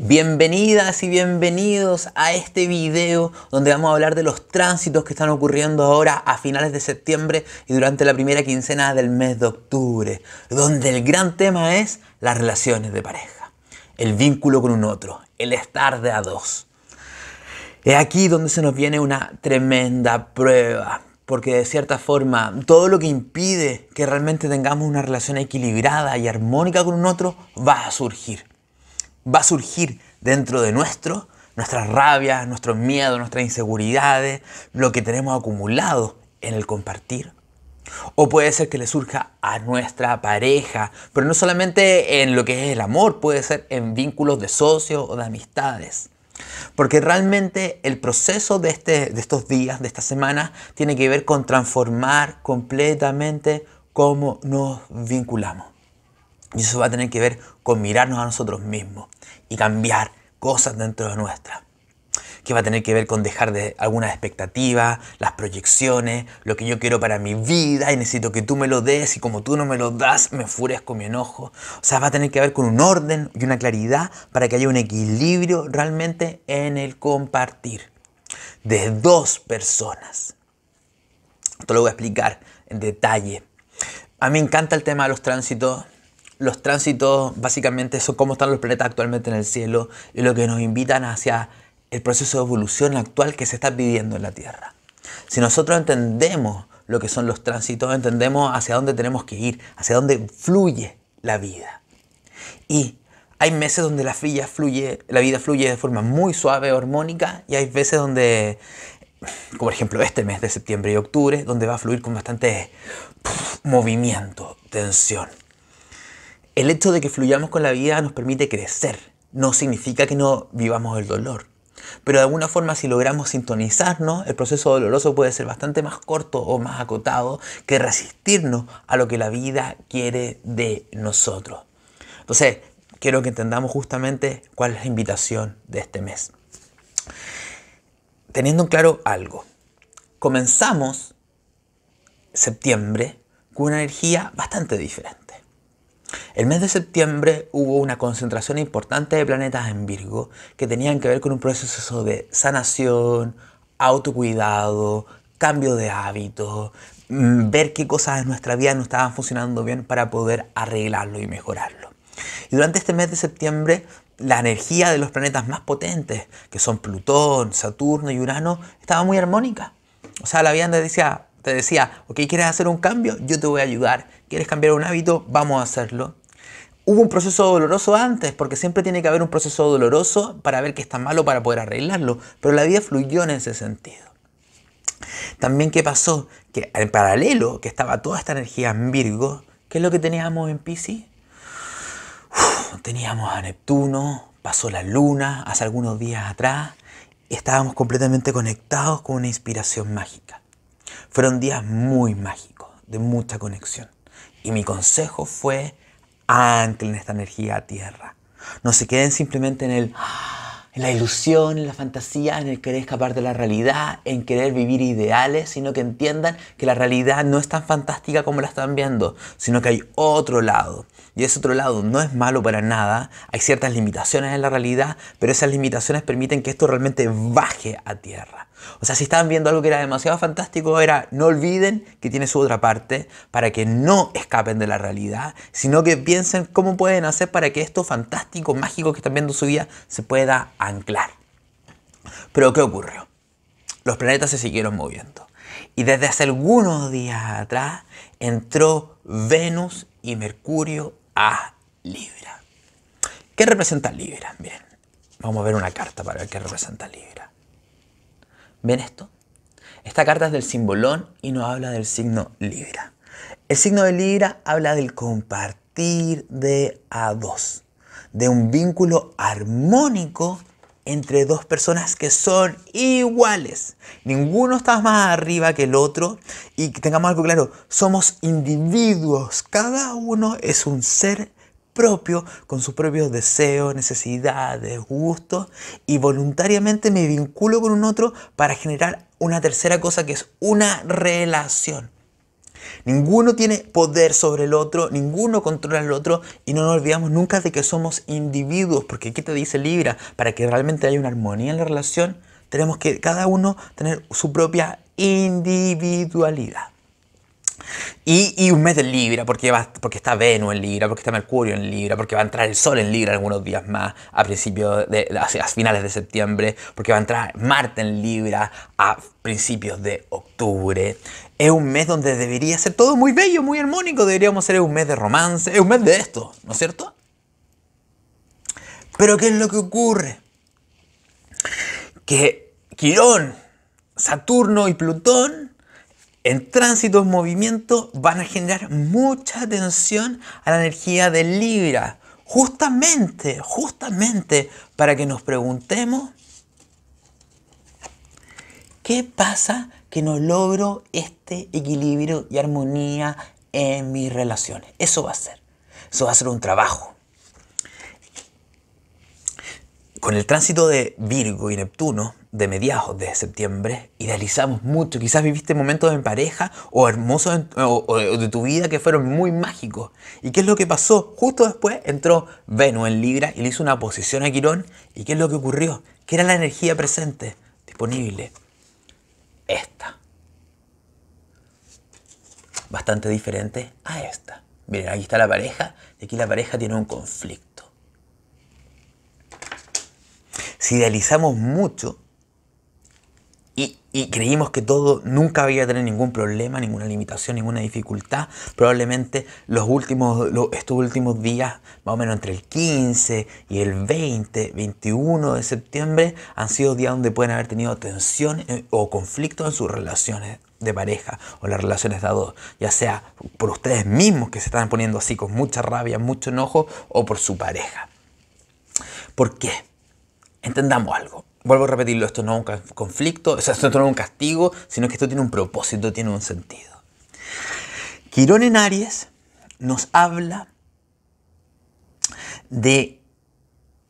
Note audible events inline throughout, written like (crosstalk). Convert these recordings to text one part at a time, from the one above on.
Bienvenidas y bienvenidos a este video donde vamos a hablar de los tránsitos que están ocurriendo ahora a finales de septiembre y durante la primera quincena del mes de octubre, donde el gran tema es las relaciones de pareja, el vínculo con un otro, el estar de a dos. Es aquí donde se nos viene una tremenda prueba, porque de cierta forma todo lo que impide que realmente tengamos una relación equilibrada y armónica con un otro va a surgir va a surgir dentro de nuestro, nuestras rabias, nuestros miedos, nuestras inseguridades, lo que tenemos acumulado en el compartir. O puede ser que le surja a nuestra pareja, pero no solamente en lo que es el amor, puede ser en vínculos de socios o de amistades. Porque realmente el proceso de, este, de estos días, de esta semana, tiene que ver con transformar completamente cómo nos vinculamos. Y eso va a tener que ver con mirarnos a nosotros mismos y cambiar cosas dentro de nuestra. Que va a tener que ver con dejar de algunas expectativas, las proyecciones, lo que yo quiero para mi vida y necesito que tú me lo des y como tú no me lo das me con mi enojo. O sea, va a tener que ver con un orden y una claridad para que haya un equilibrio realmente en el compartir de dos personas. Esto lo voy a explicar en detalle. A mí me encanta el tema de los tránsitos los tránsitos, básicamente, son cómo están los planetas actualmente en el cielo y lo que nos invitan hacia el proceso de evolución actual que se está viviendo en la Tierra. Si nosotros entendemos lo que son los tránsitos, entendemos hacia dónde tenemos que ir, hacia dónde fluye la vida. Y hay meses donde la, vida fluye, la vida fluye de forma muy suave, armónica, y hay veces donde, como por ejemplo este mes de septiembre y octubre, donde va a fluir con bastante movimiento, tensión. El hecho de que fluyamos con la vida nos permite crecer. No significa que no vivamos el dolor. Pero de alguna forma si logramos sintonizarnos, el proceso doloroso puede ser bastante más corto o más acotado que resistirnos a lo que la vida quiere de nosotros. Entonces, quiero que entendamos justamente cuál es la invitación de este mes. Teniendo claro algo, comenzamos septiembre con una energía bastante diferente. El mes de septiembre hubo una concentración importante de planetas en Virgo que tenían que ver con un proceso de sanación, autocuidado, cambio de hábitos, mm, ver qué cosas en nuestra vida no estaban funcionando bien para poder arreglarlo y mejorarlo. Y durante este mes de septiembre, la energía de los planetas más potentes, que son Plutón, Saturno y Urano, estaba muy armónica. O sea, la vida te decía, te decía, ok, ¿quieres hacer un cambio? Yo te voy a ayudar quieres cambiar un hábito, vamos a hacerlo. Hubo un proceso doloroso antes, porque siempre tiene que haber un proceso doloroso para ver qué está malo para poder arreglarlo, pero la vida fluyó en ese sentido. También qué pasó, que en paralelo que estaba toda esta energía en Virgo, ¿qué es lo que teníamos en Pisces? Teníamos a Neptuno, pasó la luna hace algunos días atrás, estábamos completamente conectados con una inspiración mágica. Fueron días muy mágicos, de mucha conexión. Y mi consejo fue, anclen esta energía a tierra. No se queden simplemente en el... En la ilusión, en la fantasía, en el querer escapar de la realidad, en querer vivir ideales, sino que entiendan que la realidad no es tan fantástica como la están viendo, sino que hay otro lado y ese otro lado no es malo para nada, hay ciertas limitaciones en la realidad, pero esas limitaciones permiten que esto realmente baje a tierra. O sea, si estaban viendo algo que era demasiado fantástico, era no olviden que tiene su otra parte para que no escapen de la realidad, sino que piensen cómo pueden hacer para que esto fantástico, mágico que están viendo su vida se pueda anclar. Pero ¿qué ocurrió? Los planetas se siguieron moviendo. Y desde hace algunos días atrás entró Venus y Mercurio a Libra. ¿Qué representa Libra? Bien, vamos a ver una carta para ver qué representa Libra. ¿Ven esto? Esta carta es del simbolón y nos habla del signo Libra. El signo de Libra habla del compartir de a dos, de un vínculo armónico entre dos personas que son iguales. Ninguno está más arriba que el otro. Y tengamos algo claro, somos individuos. Cada uno es un ser propio, con sus propios deseos, necesidades, gustos, y voluntariamente me vinculo con un otro para generar una tercera cosa que es una relación. Ninguno tiene poder sobre el otro, ninguno controla al otro y no nos olvidamos nunca de que somos individuos, porque ¿qué te dice Libra, para que realmente haya una armonía en la relación, tenemos que cada uno tener su propia individualidad. Y, un mes de Libra, porque, va, porque está Venus en Libra, porque está Mercurio en Libra, porque va a entrar el Sol en Libra algunos días más, a principios de, finales de septiembre, porque va a entrar Marte en Libra a principios de octubre. Es un mes donde debería ser todo muy bello, muy armónico, deberíamos ser un mes de romance, es un mes de esto, ¿no es cierto? Pero ¿qué es lo que ocurre? Que Quirón, Saturno y Plutón en tránsito, en movimiento, van a generar mucha atención a la energía de Libra. Justamente, justamente para que nos preguntemos, ¿qué pasa que no logro este equilibrio y armonía en mis relaciones? Eso va a ser, eso va a ser un trabajo. Con el tránsito de Virgo y Neptuno, de mediados de septiembre, idealizamos mucho. Quizás viviste momentos en pareja o hermosos o, de tu vida que fueron muy mágicos. ¿Y qué es lo que pasó? Justo después entró Venus en Libra y le hizo una posición a Quirón. ¿Y qué es lo que ocurrió? ...qué era la energía presente, disponible. Esta. Bastante diferente a esta. Miren, aquí está la pareja y aquí la pareja tiene un conflicto. Si idealizamos mucho, y, creímos que todo nunca había tener ningún problema, ninguna limitación, ninguna dificultad. Probablemente los últimos, estos últimos días, más o menos entre el 15 y el 20, 21 de septiembre, han sido días donde pueden haber tenido tensión eh, o conflicto en sus relaciones de pareja o las relaciones de a dos, ya sea por ustedes mismos que se están poniendo así con mucha rabia, mucho enojo o por su pareja. ¿Por qué? Entendamos algo vuelvo a repetirlo, esto no es un conflicto, esto no es un castigo, sino que esto tiene un propósito, tiene un sentido. Quirón en Aries nos habla de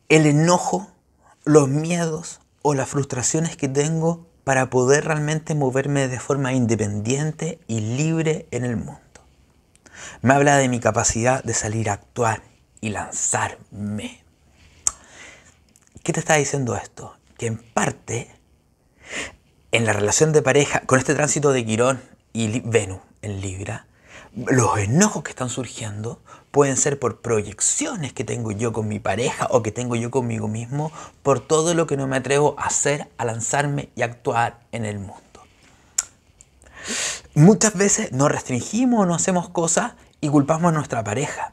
el enojo, los miedos o las frustraciones que tengo para poder realmente moverme de forma independiente y libre en el mundo. Me habla de mi capacidad de salir a actuar y lanzarme. ¿Qué te está diciendo esto? que en parte en la relación de pareja, con este tránsito de Quirón y Venus en Libra, los enojos que están surgiendo pueden ser por proyecciones que tengo yo con mi pareja o que tengo yo conmigo mismo, por todo lo que no me atrevo a hacer, a lanzarme y actuar en el mundo. Muchas veces nos restringimos o no hacemos cosas y culpamos a nuestra pareja.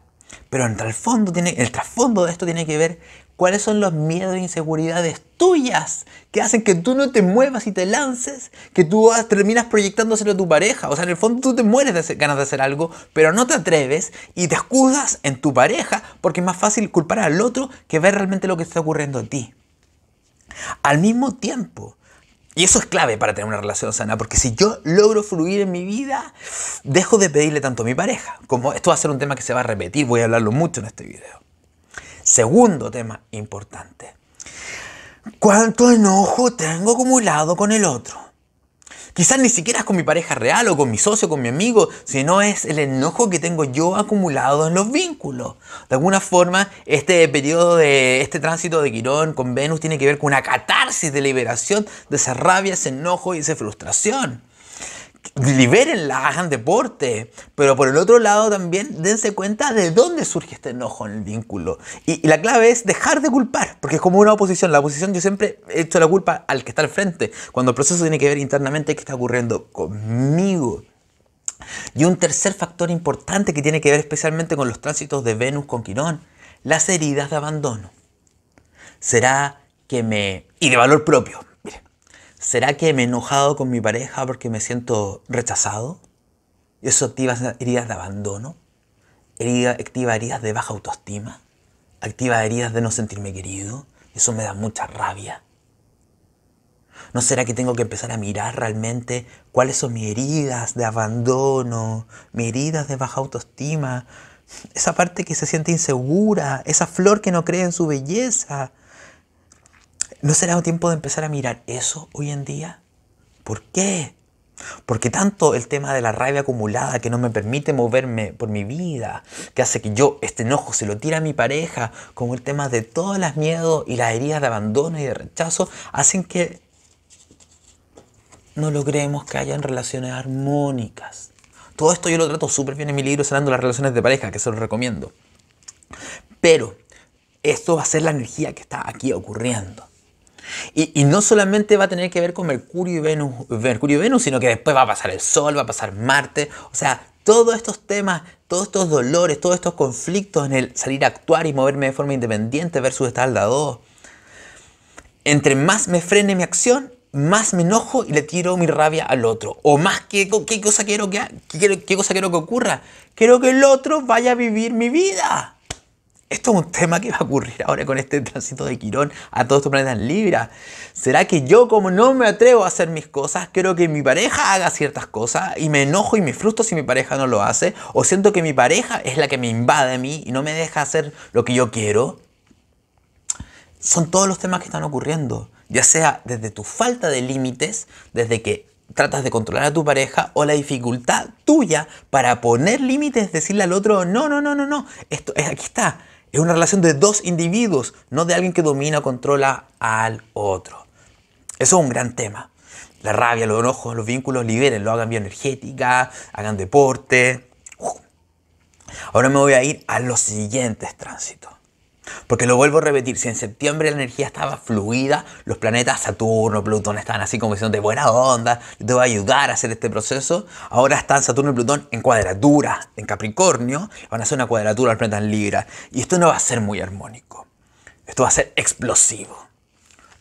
Pero en el, fondo tiene, el trasfondo de esto tiene que ver cuáles son los miedos e inseguridades tuyas que hacen que tú no te muevas y te lances, que tú terminas proyectándoselo a tu pareja. O sea, en el fondo tú te mueres de ganas de hacer algo, pero no te atreves y te escudas en tu pareja porque es más fácil culpar al otro que ver realmente lo que está ocurriendo a ti. Al mismo tiempo, y eso es clave para tener una relación sana, porque si yo logro fluir en mi vida, dejo de pedirle tanto a mi pareja. Como esto va a ser un tema que se va a repetir, voy a hablarlo mucho en este video. Segundo tema importante. ¿Cuánto enojo tengo acumulado con el otro? Quizás ni siquiera es con mi pareja real o con mi socio, con mi amigo, sino es el enojo que tengo yo acumulado en los vínculos. De alguna forma, este periodo de este tránsito de Quirón con Venus tiene que ver con una catarsis de liberación de esa rabia, ese enojo y esa frustración liberenla, hagan deporte, pero por el otro lado también dense cuenta de dónde surge este enojo en el vínculo. Y, y, la clave es dejar de culpar, porque es como una oposición. La oposición yo siempre he hecho la culpa al que está al frente, cuando el proceso tiene que ver internamente qué está ocurriendo conmigo. Y un tercer factor importante que tiene que ver especialmente con los tránsitos de Venus con Quirón, las heridas de abandono. Será que me... y de valor propio ¿Será que me he enojado con mi pareja porque me siento rechazado? ¿Y eso activa heridas de abandono? Herida, activa heridas de baja autoestima, activa heridas de no sentirme querido, eso me da mucha rabia. ¿No será que tengo que empezar a mirar realmente cuáles son mis heridas de abandono, mis heridas de baja autoestima, esa parte que se siente insegura, esa flor que no cree en su belleza, ¿No será tiempo de empezar a mirar eso hoy en día? ¿Por qué? Porque tanto el tema de la rabia acumulada que no me permite moverme por mi vida, que hace que yo este enojo se lo tire a mi pareja, como el tema de todos los miedos y las heridas de abandono y de rechazo, hacen que no logremos que hayan relaciones armónicas. Todo esto yo lo trato súper bien en mi libro Sanando las Relaciones de Pareja, que se lo recomiendo. Pero esto va a ser la energía que está aquí ocurriendo. Y, no solamente va a tener que ver con Mercurio y Venus, Mercurio y Venus, sino que después va a pasar el Sol, va a pasar Marte. O sea, todos estos temas, todos estos dolores, todos estos conflictos en el salir a actuar y moverme de forma independiente versus estar al lado. Entre más me frene mi acción, más me enojo y le tiro mi rabia al otro. O más, cosa, quiero que, qué cosa quiero que ocurra? Quiero que el otro vaya a vivir mi vida. Esto es un tema que va a ocurrir ahora con este tránsito de Quirón a todos estos planetas Libra. ¿Será que yo, como no me atrevo a hacer mis cosas, quiero que mi pareja haga ciertas cosas y me enojo y me frustro si mi pareja no lo hace? ¿O siento que mi pareja es la que me invade a mí y no me deja hacer lo que yo quiero? Son todos los temas que están ocurriendo, ya sea desde tu falta de límites, desde que tratas de controlar a tu pareja o la dificultad tuya para poner límites, decirle al otro, no, no, no, no, no, esto, es eh, aquí está, es una relación de dos individuos, no de alguien que domina o controla al otro. Eso es un gran tema. La rabia, los enojos, los vínculos, libérenlo, hagan bioenergética, hagan deporte. Ahora me voy a ir a los siguientes tránsitos. Porque lo vuelvo a repetir, si en septiembre la energía estaba fluida, los planetas Saturno, Plutón estaban así como diciendo de buena onda, te voy a ayudar a hacer este proceso, ahora están Saturno y Plutón en cuadratura, en Capricornio, van a hacer una cuadratura al planeta en Libra. Y esto no va a ser muy armónico, esto va a ser explosivo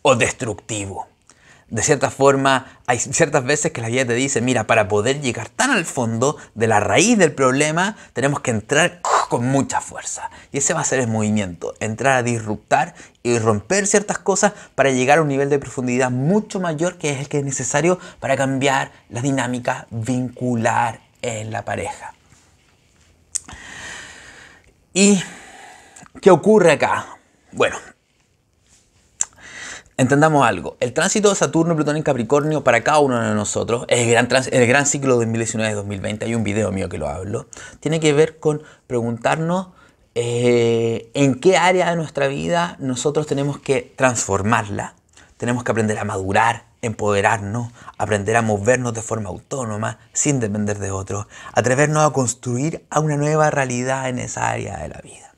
o destructivo. De cierta forma, hay ciertas veces que la vida te dice, mira, para poder llegar tan al fondo de la raíz del problema, tenemos que entrar con mucha fuerza. Y ese va a ser el movimiento, entrar a disruptar y romper ciertas cosas para llegar a un nivel de profundidad mucho mayor que es el que es necesario para cambiar la dinámica vincular en la pareja. ¿Y qué ocurre acá? Bueno, Entendamos algo, el tránsito de Saturno, Plutón y Capricornio para cada uno de nosotros, el gran, el gran ciclo de 2019-2020, hay un video mío que lo hablo, tiene que ver con preguntarnos eh, en qué área de nuestra vida nosotros tenemos que transformarla, tenemos que aprender a madurar, empoderarnos, aprender a movernos de forma autónoma, sin depender de otros, atrevernos a construir a una nueva realidad en esa área de la vida.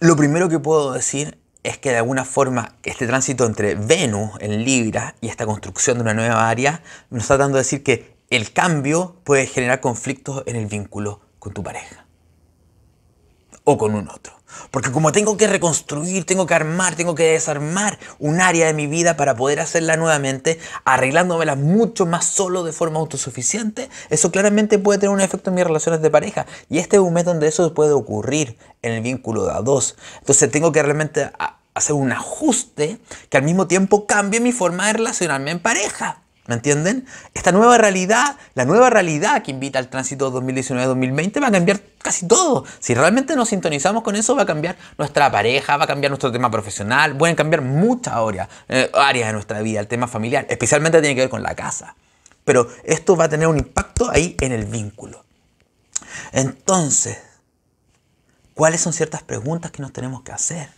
Lo primero que puedo decir es que de alguna forma este tránsito entre Venus en Libra y esta construcción de una nueva área nos está dando a decir que el cambio puede generar conflictos en el vínculo con tu pareja o con un otro. Porque como tengo que reconstruir, tengo que armar, tengo que desarmar un área de mi vida para poder hacerla nuevamente, arreglándomela mucho más solo de forma autosuficiente, eso claramente puede tener un efecto en mis relaciones de pareja. Y este es un mes donde eso puede ocurrir en el vínculo de a dos. Entonces tengo que realmente hacer un ajuste que al mismo tiempo cambie mi forma de relacionarme en pareja. ¿Me entienden? Esta nueva realidad, la nueva realidad que invita al tránsito 2019-2020 va a cambiar casi todo. Si realmente nos sintonizamos con eso, va a cambiar nuestra pareja, va a cambiar nuestro tema profesional, pueden cambiar muchas áreas, eh, áreas de nuestra vida, el tema familiar, especialmente tiene que ver con la casa. Pero esto va a tener un impacto ahí en el vínculo. Entonces, ¿cuáles son ciertas preguntas que nos tenemos que hacer?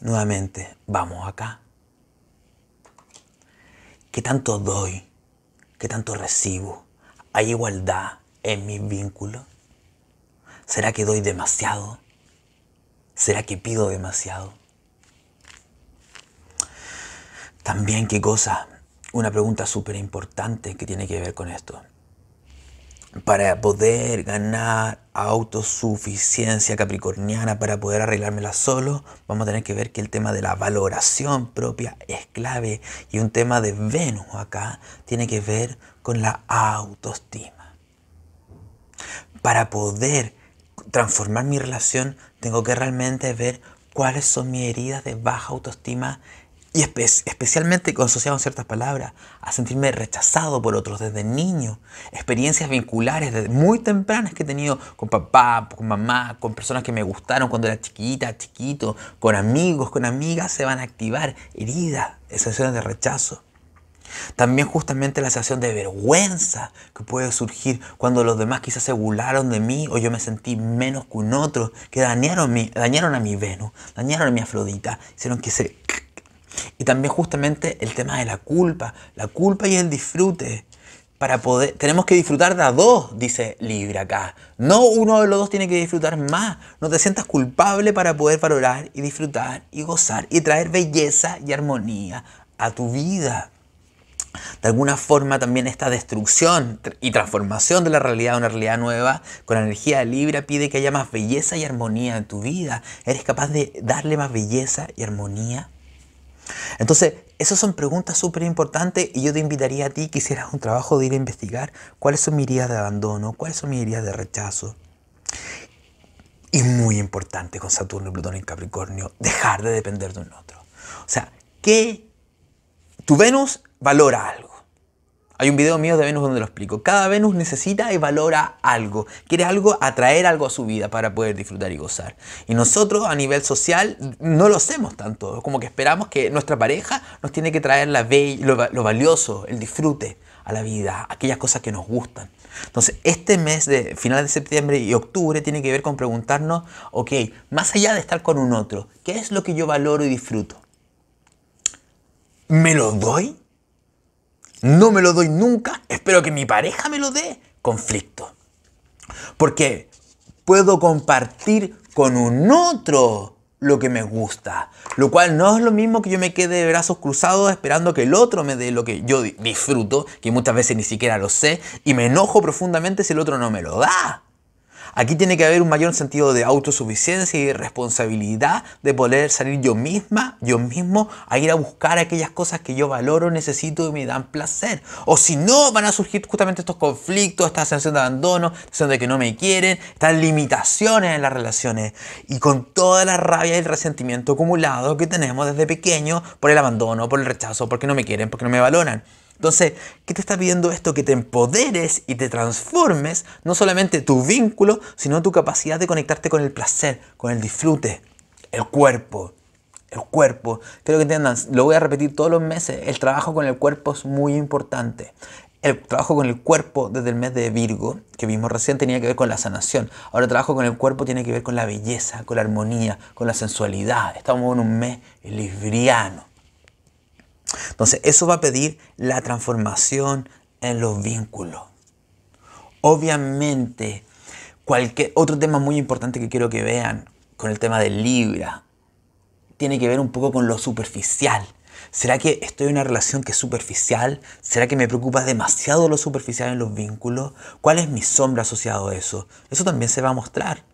Nuevamente, vamos acá. ¿Qué tanto doy? ¿Qué tanto recibo? ¿Hay igualdad en mi vínculo ¿Será que doy demasiado? ¿Será que pido demasiado? También, qué cosa, una pregunta súper importante que tiene que ver con esto para poder ganar autosuficiencia capricorniana, para poder arreglármela solo, vamos a tener que ver que el tema de la valoración propia es clave y un tema de Venus acá tiene que ver con la autoestima. Para poder transformar mi relación, tengo que realmente ver cuáles son mis heridas de baja autoestima y especialmente asociado ciertas palabras, a sentirme rechazado por otros desde niño, experiencias vinculares desde muy tempranas que he tenido con papá, con mamá, con personas que me gustaron cuando era chiquita, chiquito, con amigos, con amigas, se van a activar heridas, sensaciones de rechazo. También justamente la sensación de vergüenza que puede surgir cuando los demás quizás se burlaron de mí o yo me sentí menos que un otro, que dañaron, mi, dañaron a mi Venus, dañaron a mi Afrodita, hicieron que se y también justamente el tema de la culpa, la culpa y el disfrute. Para poder, tenemos que disfrutar de dos, dice Libra acá. No uno de los dos tiene que disfrutar más. No te sientas culpable para poder valorar y disfrutar y gozar y traer belleza y armonía a tu vida. De alguna forma también esta destrucción y transformación de la realidad a una realidad nueva con la energía Libra pide que haya más belleza y armonía en tu vida. Eres capaz de darle más belleza y armonía entonces, esas son preguntas súper importantes y yo te invitaría a ti que hicieras un trabajo de ir a investigar cuáles son mis de abandono, cuáles son mis de rechazo. Y muy importante con Saturno y Plutón en Capricornio, dejar de depender de un otro. O sea, que tu Venus valora algo. Hay un video mío de Venus donde lo explico. Cada Venus necesita y valora algo. Quiere algo, atraer algo a su vida para poder disfrutar y gozar. Y nosotros a nivel social no lo hacemos tanto. Como que esperamos que nuestra pareja nos tiene que traer la lo, lo valioso, el disfrute a la vida, aquellas cosas que nos gustan. Entonces, este mes de final de septiembre y octubre tiene que ver con preguntarnos, ok, más allá de estar con un otro, ¿qué es lo que yo valoro y disfruto? ¿Me lo doy? no me lo doy nunca, espero que mi pareja me lo dé, conflicto. Porque puedo compartir con un otro lo que me gusta, lo cual no es lo mismo que yo me quede de brazos cruzados esperando que el otro me dé lo que yo disfruto, que muchas veces ni siquiera lo sé, y me enojo profundamente si el otro no me lo da. Aquí tiene que haber un mayor sentido de autosuficiencia y responsabilidad de poder salir yo misma, yo mismo, a ir a buscar aquellas cosas que yo valoro, necesito y me dan placer. O si no, van a surgir justamente estos conflictos, esta sensación de abandono, sensación de que no me quieren, estas limitaciones en las relaciones. Y con toda la rabia y el resentimiento acumulado que tenemos desde pequeño por el abandono, por el rechazo, porque no me quieren, porque no me valoran. Entonces, ¿qué te está pidiendo esto? Que te empoderes y te transformes, no solamente tu vínculo, sino tu capacidad de conectarte con el placer, con el disfrute, el cuerpo. El cuerpo, creo que entiendan, lo voy a repetir todos los meses, el trabajo con el cuerpo es muy importante. El trabajo con el cuerpo desde el mes de Virgo, que vimos recién, tenía que ver con la sanación. Ahora el trabajo con el cuerpo tiene que ver con la belleza, con la armonía, con la sensualidad. Estamos en un mes libriano. Entonces, eso va a pedir la transformación en los vínculos. Obviamente, cualquier otro tema muy importante que quiero que vean con el tema de Libra tiene que ver un poco con lo superficial. ¿Será que estoy en una relación que es superficial? ¿Será que me preocupa demasiado lo superficial en los vínculos? ¿Cuál es mi sombra asociado a eso? Eso también se va a mostrar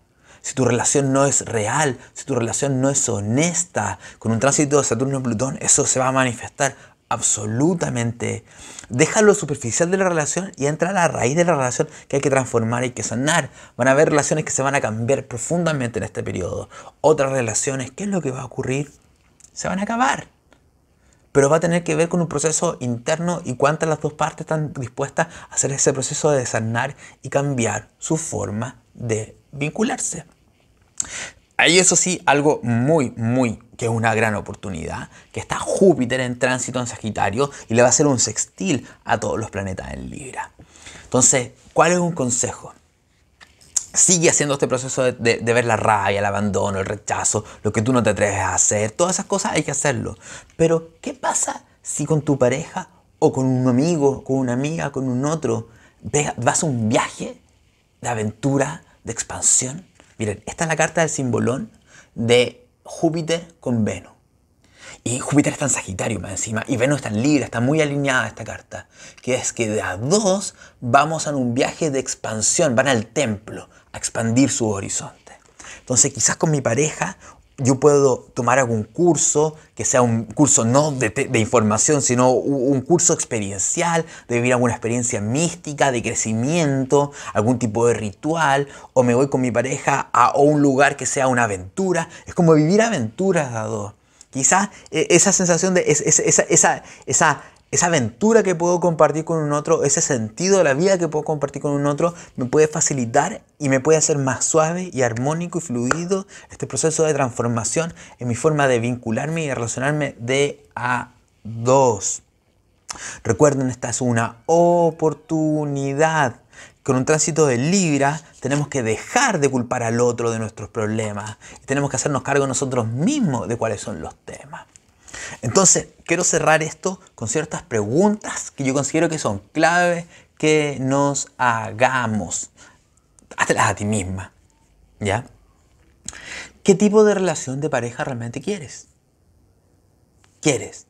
si tu relación no es real, si tu relación no es honesta, con un tránsito de Saturno-Plutón, eso se va a manifestar absolutamente. Deja lo superficial de la relación y entra a la raíz de la relación que hay que transformar y que sanar. Van a haber relaciones que se van a cambiar profundamente en este periodo. Otras relaciones, ¿qué es lo que va a ocurrir? Se van a acabar. Pero va a tener que ver con un proceso interno y cuántas las dos partes están dispuestas a hacer ese proceso de sanar y cambiar su forma de vincularse. Hay eso sí, algo muy, muy, que es una gran oportunidad, que está Júpiter en tránsito en Sagitario y le va a hacer un sextil a todos los planetas en Libra. Entonces, ¿cuál es un consejo? Sigue haciendo este proceso de, ver la rabia, el abandono, el rechazo, lo que tú no te atreves a hacer, todas esas cosas hay que hacerlo. Pero, ¿qué pasa si con tu pareja o con un amigo, con una amiga, con un otro, vas a un viaje de aventura, de expansión. Miren, esta es la carta del simbolón de Júpiter con Venus. Y Júpiter está en Sagitario más encima, y Venus está en Libra, está muy alineada esta carta. Que es que de a dos vamos a un viaje de expansión, van al templo a expandir su horizonte. Entonces quizás con mi pareja yo puedo tomar algún curso, que sea un curso no de, información, sino un curso experiencial, de vivir alguna experiencia mística, de crecimiento, algún tipo de ritual, o me voy con mi pareja a un lugar que sea una aventura. Es como vivir aventuras Dado. Quizás eh, esa sensación de esa, esa esa aventura que puedo compartir con un otro, ese sentido de la vida que puedo compartir con un otro, me puede facilitar y me puede hacer más suave y armónico y fluido este proceso de transformación en mi forma de vincularme y relacionarme de a dos. Recuerden, esta es una oportunidad. Con un tránsito de Libra tenemos que dejar de culpar al otro de nuestros problemas tenemos que hacernos cargo nosotros mismos de cuáles son los temas. Entonces, quiero cerrar esto con ciertas preguntas que yo considero que son claves que nos hagamos. Hazlas a ti misma, ¿ya? ¿Qué tipo de relación de pareja realmente quieres? ¿Quieres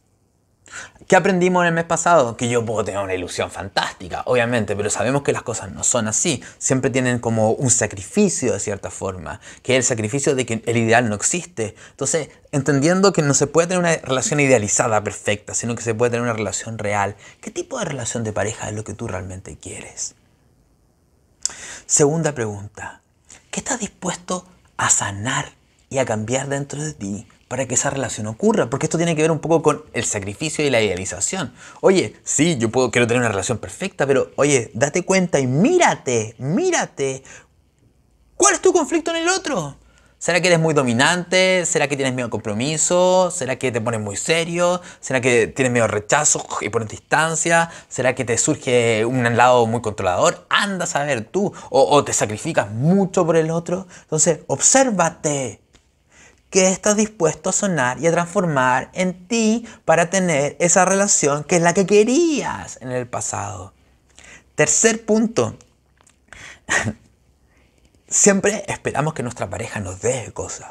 ¿Qué aprendimos en el mes pasado? Que yo puedo tener una ilusión fantástica, obviamente, pero sabemos que las cosas no son así. Siempre tienen como un sacrificio de cierta forma, que es el sacrificio de que el ideal no existe. Entonces, entendiendo que no se puede tener una relación idealizada perfecta, sino que se puede tener una relación real. ¿Qué tipo de relación de pareja es lo que tú realmente quieres? Segunda pregunta. ¿Qué estás dispuesto a sanar y a cambiar dentro de ti para que esa relación ocurra, porque esto tiene que ver un poco con el sacrificio y la idealización. Oye, sí, yo puedo, quiero tener una relación perfecta, pero oye, date cuenta y mírate, mírate. ¿Cuál es tu conflicto en el otro? ¿Será que eres muy dominante? ¿Será que tienes miedo al compromiso? ¿Será que te pones muy serio? ¿Será que tienes miedo al rechazo y pones distancia? ¿Será que te surge un lado muy controlador? Andas a ver tú. O, o te sacrificas mucho por el otro. Entonces, obsérvate que estás dispuesto a sonar y a transformar en ti para tener esa relación que es la que querías en el pasado. Tercer punto. (laughs) Siempre esperamos que nuestra pareja nos dé cosas.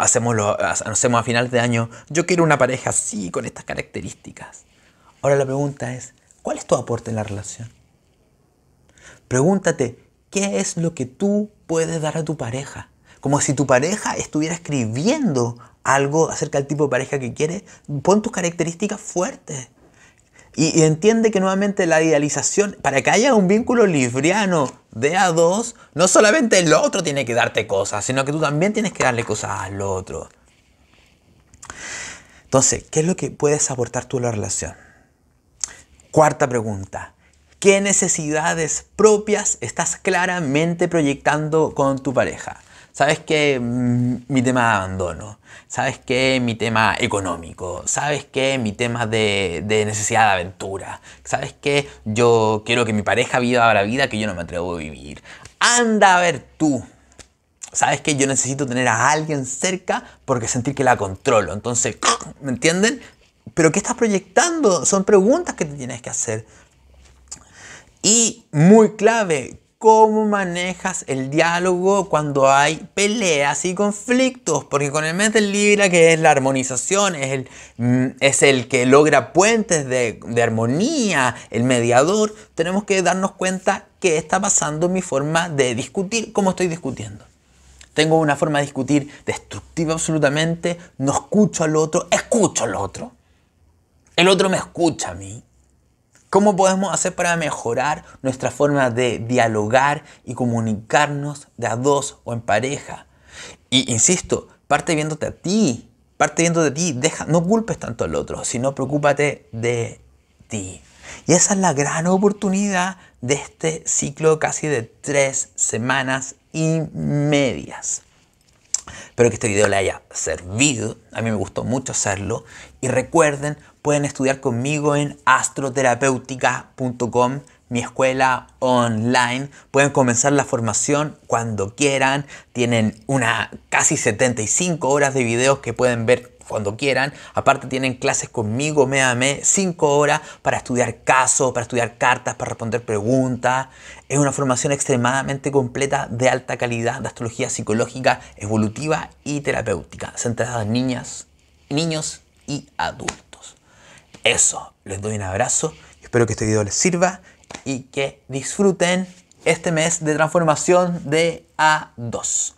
hacemos, a final de año, yo quiero una pareja así, con estas características. Ahora la pregunta es, ¿cuál es tu aporte en la relación? Pregúntate, ¿qué es lo que tú puedes dar a tu pareja? como si tu pareja estuviera escribiendo algo acerca del tipo de pareja que quieres, pon tus características fuertes. Y, entiende que nuevamente la idealización, para que haya un vínculo libriano de a dos, no solamente el otro tiene que darte cosas, sino que tú también tienes que darle cosas al otro. Entonces, ¿qué es lo que puedes aportar tú a la relación? Cuarta pregunta. ¿Qué necesidades propias estás claramente proyectando con tu pareja? ¿Sabes qué? Mm, mi tema de abandono. ¿Sabes qué? Mi tema económico. ¿Sabes qué? Mi tema de, necesidad de aventura. ¿Sabes qué? Yo quiero que mi pareja viva la vida que yo no me atrevo a vivir. Anda a ver tú. ¿Sabes qué? Yo necesito tener a alguien cerca porque sentir que la controlo. Entonces, (clears throat) ¿me entienden? ¿Pero qué estás proyectando? Son preguntas que te tienes que hacer. Y muy clave, cómo manejas el diálogo cuando hay peleas y conflictos, porque con el mente libra que es la armonización, es el, mm, es el que logra puentes de, de armonía, el mediador, tenemos que darnos cuenta qué está pasando en mi forma de discutir, cómo estoy discutiendo. Tengo una forma de discutir destructiva absolutamente, no escucho al otro, escucho al otro. El otro me escucha a mí. ¿Cómo podemos hacer para mejorar nuestra forma de dialogar y comunicarnos de a dos o en pareja? Y insisto, parte viéndote a ti, parte viéndote a ti, deja, no culpes tanto al otro, sino preocúpate de ti. Y esa es la gran oportunidad de este ciclo casi de tres semanas y medias. Espero que este video le haya servido. A mí me gustó mucho hacerlo. Y recuerden, pueden estudiar conmigo en astroterapéutica.com, mi escuela online. Pueden comenzar la formación cuando quieran. Tienen una casi 75 horas de videos que pueden ver cuando quieran. Aparte tienen clases conmigo me a 5 horas para estudiar casos, para estudiar cartas, para responder preguntas. Es una formación extremadamente completa de alta calidad de astrología psicológica, evolutiva y terapéutica, centrada en niñas, niños y adultos. Eso, les doy un abrazo, espero que este video les sirva y que disfruten este mes de transformación de A2.